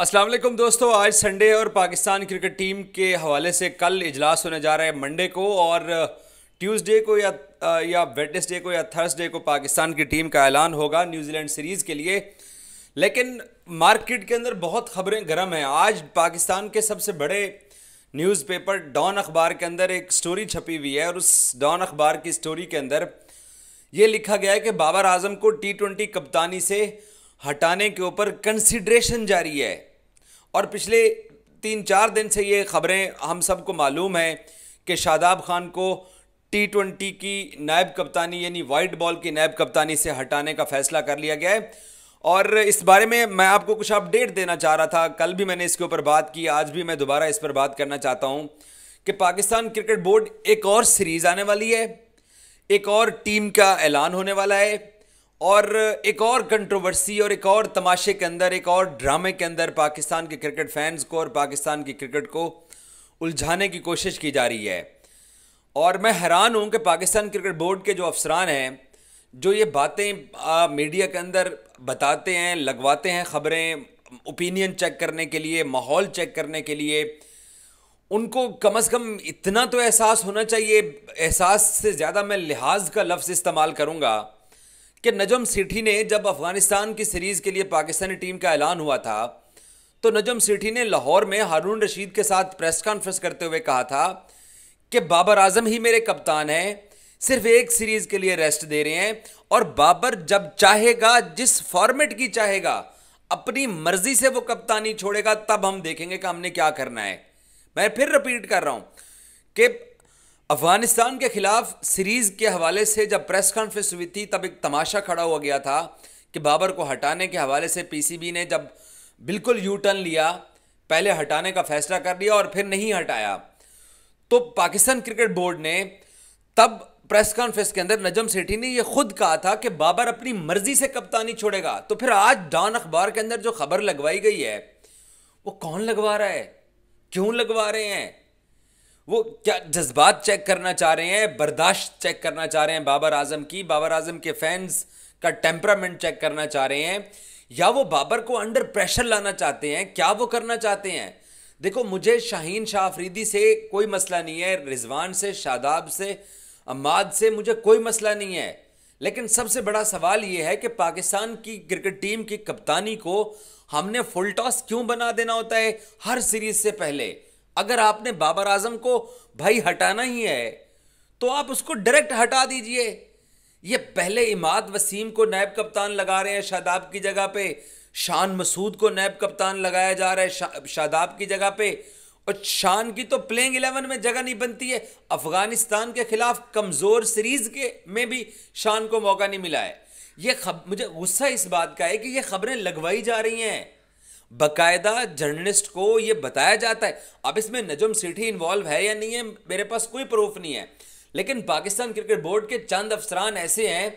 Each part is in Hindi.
असलम दोस्तों आज संडे और पाकिस्तान क्रिकेट टीम के हवाले से कल इजलास होने जा रहा है मंडे को और ट्यूसडे को या या वेडनेसडे को या थर्सडे को पाकिस्तान की टीम का ऐलान होगा न्यूजीलैंड सीरीज़ के लिए लेकिन मार्केट के अंदर बहुत खबरें गर्म हैं आज पाकिस्तान के सबसे बड़े न्यूज़पेपर डॉन अखबार के अंदर एक स्टोरी छपी हुई है और उस डॉन अखबार की स्टोरी के अंदर ये लिखा गया है कि बाबर आजम को टी ट्वेंटी कप्तानी से हटाने के ऊपर कंसिड्रेशन जारी है और पिछले तीन चार दिन से ये खबरें हम सबको मालूम है कि शादाब खान को टी ट्वेंटी की नायब कप्तानी यानी वाइट बॉल की नायब कप्तानी से हटाने का फैसला कर लिया गया है और इस बारे में मैं आपको कुछ अपडेट देना चाह रहा था कल भी मैंने इसके ऊपर बात की आज भी मैं दोबारा इस पर बात करना चाहता हूँ कि पाकिस्तान क्रिकेट बोर्ड एक और सीरीज़ आने वाली है एक और टीम का ऐलान होने वाला है और एक और कंट्रोवर्सी और एक और तमाशे के अंदर एक और ड्रामे के अंदर पाकिस्तान के क्रिकेट फैंस को और पाकिस्तान की क्रिकेट को उलझाने की कोशिश की जा रही है और मैं हैरान हूँ कि पाकिस्तान क्रिकेट बोर्ड के जो अफसरान हैं जो ये बातें मीडिया के अंदर बताते हैं लगवाते हैं ख़बरें ओपिनियन चेक करने के लिए माहौल चेक करने के लिए उनको कम से कम इतना तो एहसास होना चाहिए एहसास से ज़्यादा मैं लिहाज का लफ्ज़ इस्तेमाल करूँगा कि नजम सीठी ने जब अफ़गानिस्तान की सीरीज़ के लिए पाकिस्तानी टीम का ऐलान हुआ था तो नजम सीठी ने लाहौर में हारून रशीद के साथ प्रेस कॉन्फ्रेंस करते हुए कहा था कि बाबर आजम ही मेरे कप्तान हैं सिर्फ एक सीरीज़ के लिए रेस्ट दे रहे हैं और बाबर जब चाहेगा जिस फॉर्मेट की चाहेगा अपनी मर्जी से वो कप्तानी छोड़ेगा तब हम देखेंगे कि हमने क्या करना है मैं फिर रिपीट कर रहा हूं कि अफगानिस्तान के खिलाफ सीरीज़ के हवाले से जब प्रेस कॉन्फ्रेंस हुई थी तब एक तमाशा खड़ा हुआ गया था कि बाबर को हटाने के हवाले से पीसीबी ने जब बिल्कुल यू टर्न लिया पहले हटाने का फैसला कर लिया और फिर नहीं हटाया तो पाकिस्तान क्रिकेट बोर्ड ने तब प्रेस कॉन्फ्रेंस के अंदर नजम सेठी ने यह खुद कहा था कि बाबर अपनी मर्जी से कप्तानी छोड़ेगा तो फिर आज डॉन अखबार के अंदर जो खबर लगवाई गई है वो कौन लगवा रहा है क्यों लगवा रहे हैं वो क्या जज्बात चेक करना चाह रहे हैं बर्दाश्त चेक करना चाह रहे हैं बाबर आजम की बाबर आजम के फैंस का टेम्परामेंट चेक करना चाह रहे हैं या वो बाबर को अंडर प्रेशर लाना चाहते हैं क्या वो करना चाहते हैं देखो मुझे शाहीन शाह आफरीदी से कोई मसला नहीं है रिजवान से शादाब से अम्माद से मुझे कोई मसला नहीं है लेकिन सबसे बड़ा सवाल ये है कि पाकिस्तान की क्रिकेट टीम की कप्तानी को हमने फुल टॉस क्यों बना देना होता है हर सीरीज से पहले अगर आपने बाबर आजम को भाई हटाना ही है तो आप उसको डायरेक्ट हटा दीजिए ये पहले इमाद वसीम को नायब कप्तान लगा रहे हैं शादाब की जगह पे शान मसूद को नायब कप्तान लगाया जा रहा है शा, शादाब की जगह पे और शान की तो प्लेइंग इलेवन में जगह नहीं बनती है अफगानिस्तान के खिलाफ कमज़ोर सीरीज़ के में भी शान को मौका नहीं मिला है ये खब मुझे गुस्सा इस बात का है कि ये खबरें लगवाई जा रही हैं बकायदा जर्नलिस्ट को ये बताया जाता है अब इसमें नजम सिठी इन्वॉल्व है या नहीं है मेरे पास कोई प्रूफ नहीं है लेकिन पाकिस्तान क्रिकेट बोर्ड के चंद अफसरान ऐसे हैं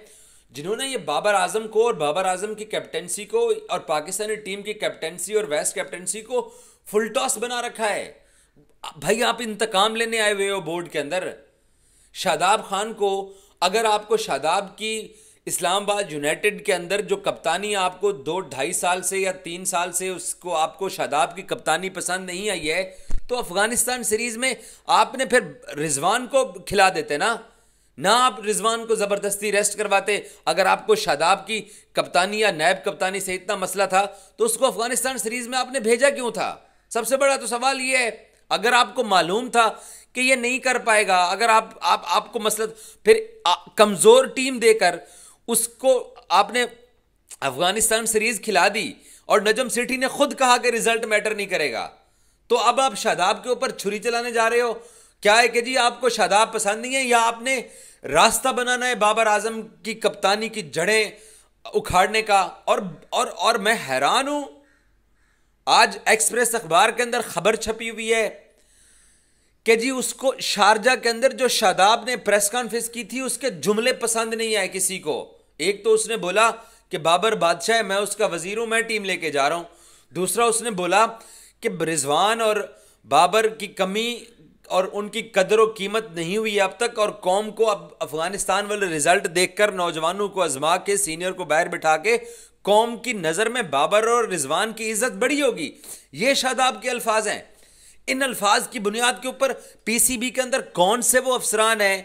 जिन्होंने ये बाबर आजम को और बाबर आजम की कैप्टनसी को और पाकिस्तानी टीम की कैप्टनसी और वेस्ट कैप्टनसी को फुल टॉस बना रखा है भाई आप इंतकाम लेने आए हुए हो बोर्ड के अंदर शादाब खान को अगर आपको शादाब की इस्लामाबाद यूनाइटेड के अंदर जो कप्तानी आपको दो ढाई साल से या तीन साल से उसको आपको शादाब की कप्तानी पसंद नहीं आई है तो अफगानिस्तान सीरीज़ में आपने फिर रिजवान को खिला देते ना ना आप रिजवान को ज़बरदस्ती रेस्ट करवाते अगर आपको शादाब की कप्तानी या नैब कप्तानी से इतना मसला था तो उसको अफगानिस्तान सीरीज़ में आपने भेजा क्यों था सबसे बड़ा तो सवाल यह है अगर आपको मालूम था कि ये नहीं कर पाएगा अगर आप आप आपको मसला फिर कमज़ोर टीम देकर उसको आपने अफगानिस्तान सीरीज खिला दी और नजम सिटी ने खुद कहा कि रिजल्ट मैटर नहीं करेगा तो अब आप शादाब के ऊपर छुरी चलाने जा रहे हो क्या है कि जी आपको शादाब पसंद नहीं है या आपने रास्ता बनाना है बाबर आजम की कप्तानी की जड़ें उखाड़ने का और और और मैं हैरान हूं आज एक्सप्रेस अखबार के अंदर खबर छपी हुई है कि जी उसको शारजा के अंदर जो शादाब ने प्रेस कॉन्फ्रेंस की थी उसके जुमले पसंद नहीं आए किसी को एक तो उसने बोला कि बाबर बादशाह है मैं उसका वजीर हूँ मैं टीम लेके जा रहा हूँ दूसरा उसने बोला कि रिजवान और बाबर की कमी और उनकी कदर व कीमत नहीं हुई अब तक और कौम को अब अफगानिस्तान वाले रिजल्ट देखकर नौजवानों को आजमा के सीनियर को बाहर बिठा के कौम की नज़र में बाबर और रिजवान की इज्जत बड़ी होगी ये शादाब के अल्फाज हैं इन अल्फाज की बुनियाद के ऊपर पीसीबी के अंदर कौन से वो अफसरान हैं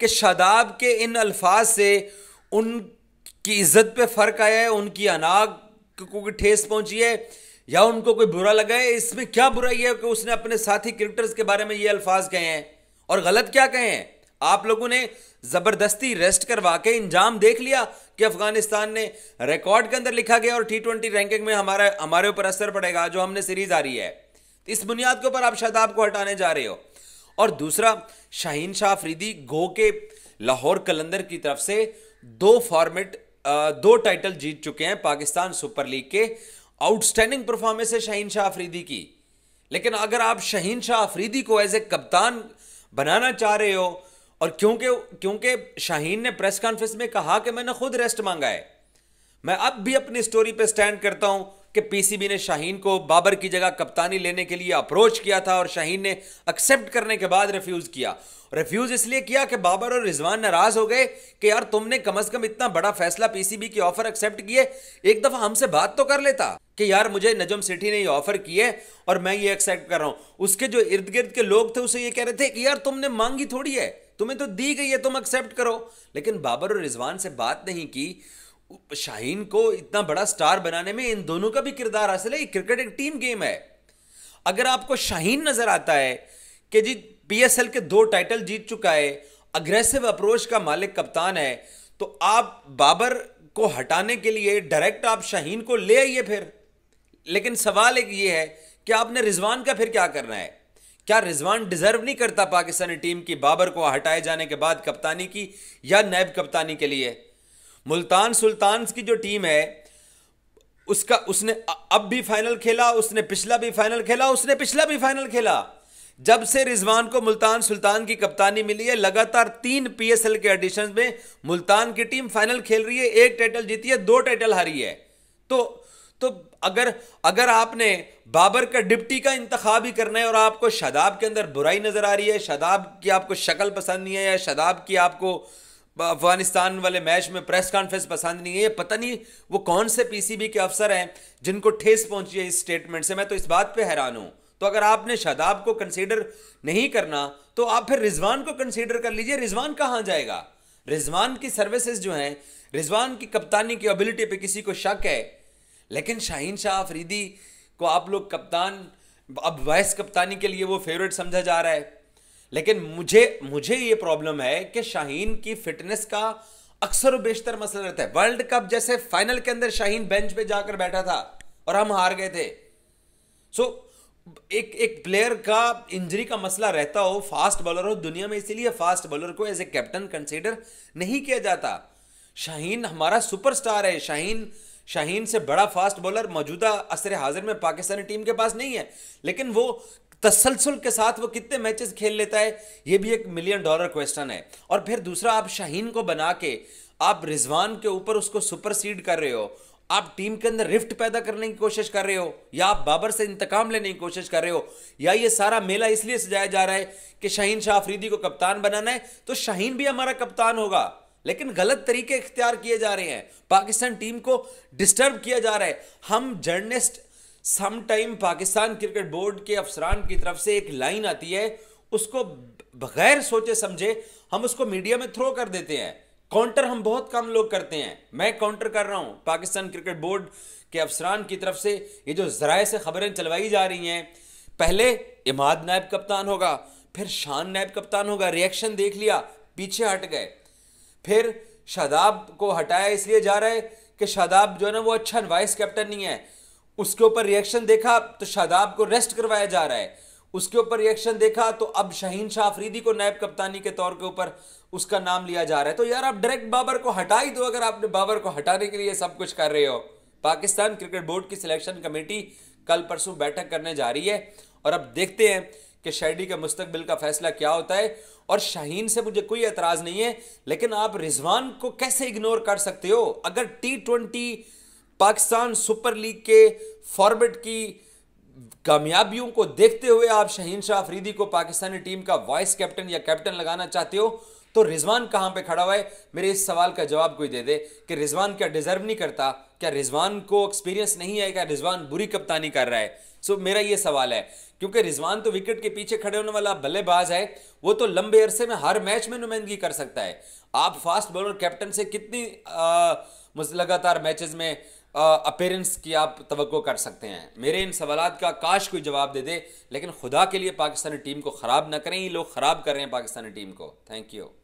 कि शादाब के इन अल्फाज से उन की इज्जत पे फर्क आया है उनकी अनाग को ठेस पहुंची है या उनको कोई बुरा लगा है इसमें क्या बुराई है कि उसने अपने साथी क्रिकेटर्स के बारे में ये अल्फाज कहे हैं और गलत क्या कहे हैं आप लोगों ने जबरदस्ती रेस्ट करवा के इंजाम देख लिया कि अफगानिस्तान ने रिकॉर्ड के अंदर लिखा गया और टी ट्वेंटी रैंकिंग में हमारा हमारे ऊपर असर पड़ेगा जो हमने सीरीज आ रही है इस बुनियाद के ऊपर आप शादाब को हटाने जा रहे हो और दूसरा शाहीन शाह अफरीदी गो के लाहौर कलंदर की तरफ से दो फॉर्मेट दो टाइटल जीत चुके हैं पाकिस्तान सुपर लीग के आउटस्टैंडिंग परफॉर्मेंस है शहीन शाह अफरीदी की लेकिन अगर आप शहीन शाह अफरीदी को एज ए कप्तान बनाना चाह रहे हो और क्योंकि क्योंकि शाहीन ने प्रेस कॉन्फ्रेंस में कहा कि मैंने खुद रेस्ट मांगा है मैं अब भी अपनी स्टोरी पे स्टैंड करता हूं कि पीसीबी ने शाहीन को बाबर की जगह कप्तानी लेने के लिए अप्रोच किया था और शाहीन ने एक्सेप्ट करने के बाद रिफ्यूज़ किया रिफ्यूज़ इसलिए किया कि बाबर और रिजवान नाराज़ हो गए कि यार तुमने कम अज़ कम इतना बड़ा फैसला पीसीबी की ऑफ़र एक्सेप्ट किए एक दफ़ा हमसे बात तो कर लेता कि यार मुझे नजम सेठी ने ये ऑफर किए और मैं ये एक्सेप्ट कर रहा हूं उसके जो इर्द गिर्द के लोग थे उसे ये कह रहे थे कि यार तुमने मांगी थोड़ी है तुम्हें तो दी गई है तुम एक्सेप्ट करो लेकिन बाबर और रिजवान से बात नहीं की शाहीन को इतना बड़ा स्टार बनाने में इन दोनों का भी किरदार हासिल है क्रिकेट एक टीम गेम है अगर आपको शाहीन नजर आता है कि जी पीएसएल के दो टाइटल जीत चुका है अग्रेसिव अप्रोच का मालिक कप्तान है तो आप बाबर को हटाने के लिए डायरेक्ट आप शाहीन को ले आइए फिर लेकिन सवाल एक ये है कि आपने रिजवान का फिर क्या करना है क्या रिजवान डिजर्व नहीं करता पाकिस्तानी टीम की बाबर को हटाए जाने के बाद कप्तानी की या नैब कप्तानी के लिए मुल्तान सुल्तान की जो टीम है उसका उसने अब भी फाइनल खेला उसने पिछला भी फाइनल खेला उसने पिछला भी फाइनल खेला जब से रिजवान को मुल्तान सुल्तान की कप्तानी मिली है लगातार तीन पीएसएल के एडिशन में मुल्तान की टीम फाइनल खेल रही है एक टाइटल जीती है दो टाइटल हारी है तो तो अगर अगर आपने बाबर का डिप्टी का इंतखब ही करना है और आपको शदाब के अंदर बुराई नज़र आ रही है शदाब की आपको शक्ल पसंद नहीं है या शदाब की आपको अफगानिस्तान वाले मैच में प्रेस कॉन्फ्रेंस पसंद नहीं है ये पता नहीं वो कौन से पीसीबी के अफसर हैं जिनको ठेस पहुंची है इस स्टेटमेंट से मैं तो इस बात पे हैरान हूं तो अगर आपने शादाब को कंसीडर नहीं करना तो आप फिर रिजवान को कंसीडर कर लीजिए रिजवान कहाँ जाएगा रिजवान की सर्विसेज जो हैं रिजवान की कप्तानी की एबिलिटी पर किसी को शक है लेकिन शाहीन शाह अफरीदी को आप लोग कप्तान अब वाइस कप्तानी के लिए वो फेवरेट समझा जा रहा है लेकिन मुझे मुझे ये प्रॉब्लम है कि शाहीन की फिटनेस का अक्सर बेशतर मसला रहता है वर्ल्ड कप जैसे फाइनल के अंदर शाहीन बेंच पे जाकर बैठा था और हम हार गए थे सो so, एक एक प्लेयर का इंजरी का मसला रहता हो फास्ट बॉलर हो दुनिया में इसीलिए फास्ट बॉलर को एज ए कैप्टन कंसिडर नहीं किया जाता शाहीन हमारा सुपरस्टार है शाहीन शाहीन से बड़ा फास्ट बॉलर मौजूदा असर हाजिर में पाकिस्तानी टीम के पास नहीं है लेकिन वो तसलसल के साथ वो कितने मैचेस खेल लेता है ये भी एक मिलियन डॉलर क्वेश्चन है और फिर दूसरा आप शाहीन को बना के आप रिजवान के ऊपर उसको सुपर सीड कर रहे हो आप टीम के अंदर रिफ्ट पैदा करने की कोशिश कर रहे हो या आप बाबर से इंतकाम लेने की कोशिश कर रहे हो या ये सारा मेला इसलिए सजाया जा रहा है कि शाहीन शाह अफरीदी को कप्तान बनाना है तो शाहीन भी हमारा कप्तान होगा लेकिन गलत तरीके इख्तियार किए जा रहे हैं पाकिस्तान टीम को डिस्टर्ब किया जा रहा है हम journalist some time Pakistan cricket board के अफसरान की तरफ से एक लाइन आती है उसको बगैर सोचे समझे हम उसको मीडिया में थ्रो कर देते हैं काउंटर हम बहुत कम लोग करते हैं मैं काउंटर कर रहा हूं पाकिस्तान क्रिकेट बोर्ड के अफसरान की तरफ से ये जो जराए से खबरें चलवाई जा रही हैं पहले इमाद नायब कप्तान होगा फिर शान नायब कप्तान होगा रिएक्शन देख लिया पीछे हट गए फिर शादाब को हटाया इसलिए जा रहा है कि शादाब जो है ना वो अच्छा वाइस कैप्टन नहीं है उसके ऊपर रिएक्शन देखा तो शादाब को रेस्ट करवाया जा रहा है उसके ऊपर रिएक्शन देखा तो अब शहीन शाह अफरीदी को नायब कप्तानी के तौर के ऊपर उसका नाम लिया जा रहा है तो यार आप डायरेक्ट बाबर को हटा ही दो अगर आपने बाबर को हटाने के लिए सब कुछ कर रहे हो पाकिस्तान क्रिकेट बोर्ड की सिलेक्शन कमेटी कल परसों बैठक करने जा रही है और अब देखते हैं कि शेडी के मुस्तबिल का फैसला क्या होता है और शाहीन से मुझे कोई एतराज़ नहीं है लेकिन आप रिजवान को कैसे इग्नोर कर सकते हो अगर T twenty Pakistan super league के फॉर्मेट की कामयाबियों को देखते हुए आप शहीन शाह अफरीदी को पाकिस्तानी टीम का वाइस कैप्टन या कैप्टन लगाना चाहते हो तो रिजवान कहां पे खड़ा हुआ है मेरे इस सवाल का जवाब कोई दे दे कि रिजवान क्या डिजर्व नहीं करता क्या रिजवान को एक्सपीरियंस नहीं है क्या रिजवान बुरी कप्तानी कर रहा है सो मेरा ये सवाल है क्योंकि रिजवान तो विकेट के पीछे खड़े होने वाला बल्लेबाज है वो तो लंबे अरसे में हर मैच में नुमाइंदगी कर सकता है आप फास्ट बॉलर कैप्टन से कितनी लगातार मैचेस में अपेरेंस की आप तो कर सकते हैं मेरे इन सवाल का काश कोई जवाब दे दे लेकिन खुदा के लिए पाकिस्तानी टीम को ख़राब ना करें ये लोग ख़राब कर रहे हैं पाकिस्तानी टीम को थैंक यू